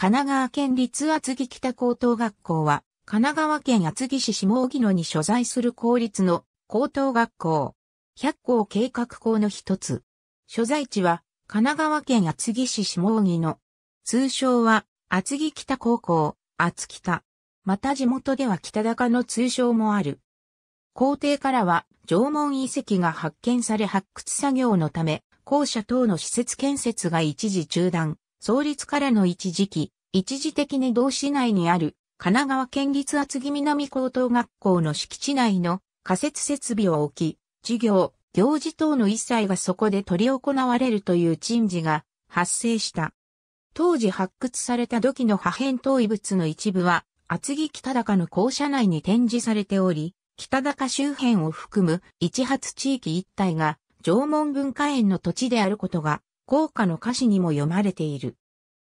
神奈川県立厚木北高等学校は、神奈川県厚木市下荻野に所在する公立の高等学校、100校計画校の一つ。所在地は、神奈川県厚木市下荻野。通称は、厚木北高校、厚北。また地元では北高の通称もある。校庭からは、縄文遺跡が発見され発掘作業のため、校舎等の施設建設が一時中断。創立からの一時期、一時的に同市内にある神奈川県立厚木南高等学校の敷地内の仮設設備を置き、授業、行事等の一切がそこで取り行われるという珍事が発生した。当時発掘された土器の破片等遺物の一部は、厚木北高の校舎内に展示されており、北高周辺を含む一発地域一帯が縄文文化園の土地であることが豪華の歌詞にも読まれている。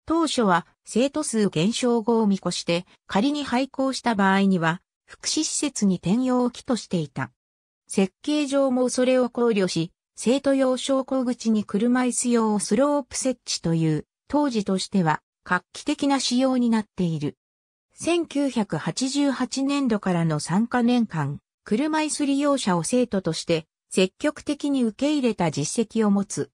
当初は生徒数減少後を見越して仮に廃校した場合には福祉施設に転用を期としていた。設計上もそれを考慮し、生徒用昇降口に車椅子用スロープ設置という当時としては画期的な仕様になっている。1988年度からの3カ年間、車椅子利用者を生徒として積極的に受け入れた実績を持つ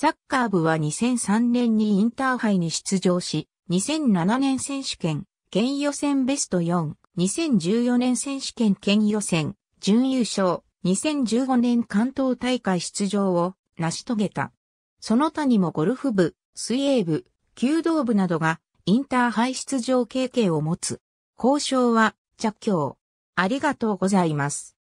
サッカー部は2003年にインターハイに出場し、2007年選手権、県予選ベスト4、2014年選手権県予選、準優勝、2015年関東大会出場を成し遂げた。その他にもゴルフ部、水泳部、弓道部などがインターハイ出場経験を持つ。交渉は着氷。ありがとうございます。